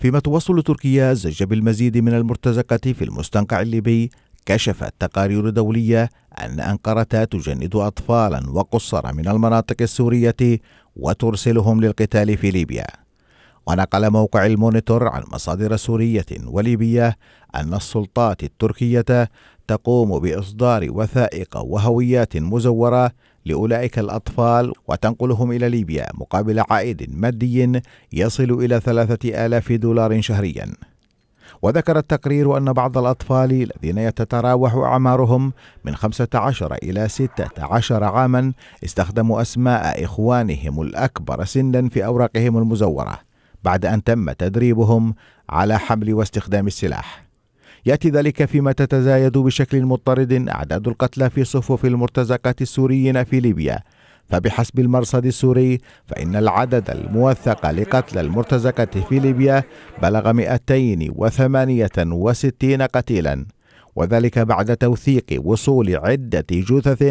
فيما توصل تركيا الزج بالمزيد من المرتزقة في المستنقع الليبي كشفت تقارير دولية أن أنقرة تجند أطفالا وقصر من المناطق السورية وترسلهم للقتال في ليبيا ونقل موقع المونيتور عن مصادر سورية وليبية أن السلطات التركية تقوم بإصدار وثائق وهويات مزورة لأولئك الأطفال وتنقلهم إلى ليبيا مقابل عائد مادي يصل إلى ثلاثة آلاف دولار شهريا وذكر التقرير أن بعض الأطفال الذين تتراوح أعمارهم من 15 إلى 16 عاما استخدموا أسماء إخوانهم الأكبر سنا في أوراقهم المزورة بعد أن تم تدريبهم على حمل واستخدام السلاح يأتي ذلك فيما تتزايد بشكل مضطرد أعداد القتلى في صفوف المرتزقة السوريين في ليبيا فبحسب المرصد السوري فإن العدد الموثق لقتلى المرتزقة في ليبيا بلغ 268 قتيلا وذلك بعد توثيق وصول عدة جثث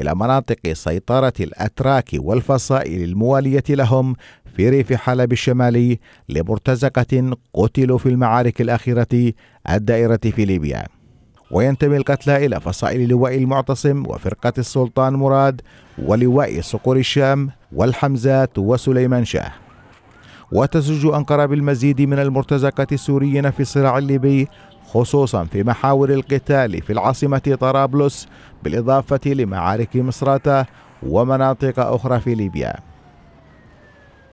إلى مناطق سيطرة الأتراك والفصائل الموالية لهم في ريف حلب الشمالي لمرتزقة قتلوا في المعارك الأخيرة الدائرة في ليبيا وينتمي القتلى إلى فصائل لواء المعتصم وفرقة السلطان مراد ولواء صقور الشام والحمزات وسليمان شاه وتزج أنقرة بالمزيد من المرتزقة السوريين في الصراع الليبي خصوصا في محاور القتال في العاصمة طرابلس بالإضافة لمعارك مصراتة ومناطق أخرى في ليبيا